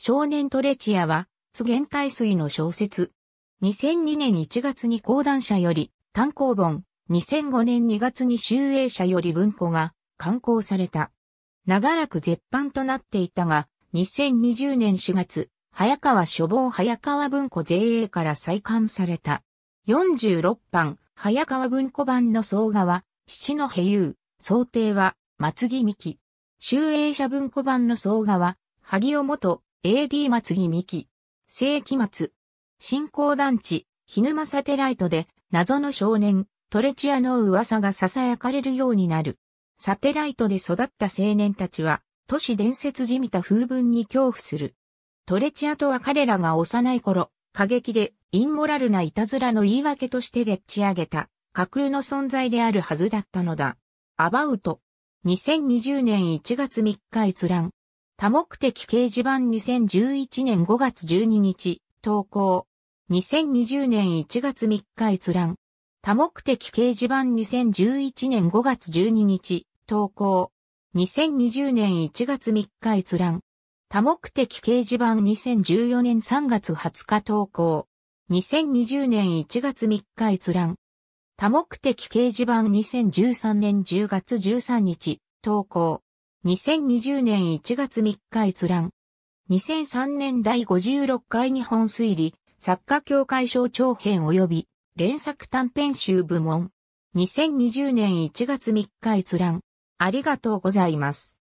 少年トレチアは、津玄海水の小説。2002年1月に講談社より単行本、2005年2月に集英社より文庫が刊行された。長らく絶版となっていたが、2020年4月、早川書房早川文庫 JA から再刊された。46版、早川文庫版の総画は、七の平友、想定は、松木美希。集英社文庫版の総画は、萩尾元、AD 松木美希、世紀末。新興団地、ヌマサテライトで、謎の少年、トレチアの噂が囁かれるようになる。サテライトで育った青年たちは、都市伝説じみた風文に恐怖する。トレチアとは彼らが幼い頃、過激で、インモラルないたずらの言い訳としてでっち上げた、架空の存在であるはずだったのだ。アバウト。2020年1月3日閲覧。多目的掲示板2011年5月12日、投稿。2020年1月3日閲覧。多目的掲示板2011年5月12日、投稿。2020年1月3日閲覧。多目的掲示板2014年3月20日投稿。2020年1月3日閲覧。多目的掲示板2013年10月13日、投稿。2020年1月3日閲覧。2003年第56回日本推理、作家協会賞長編及び、連作短編集部門。2020年1月3日閲覧。ありがとうございます。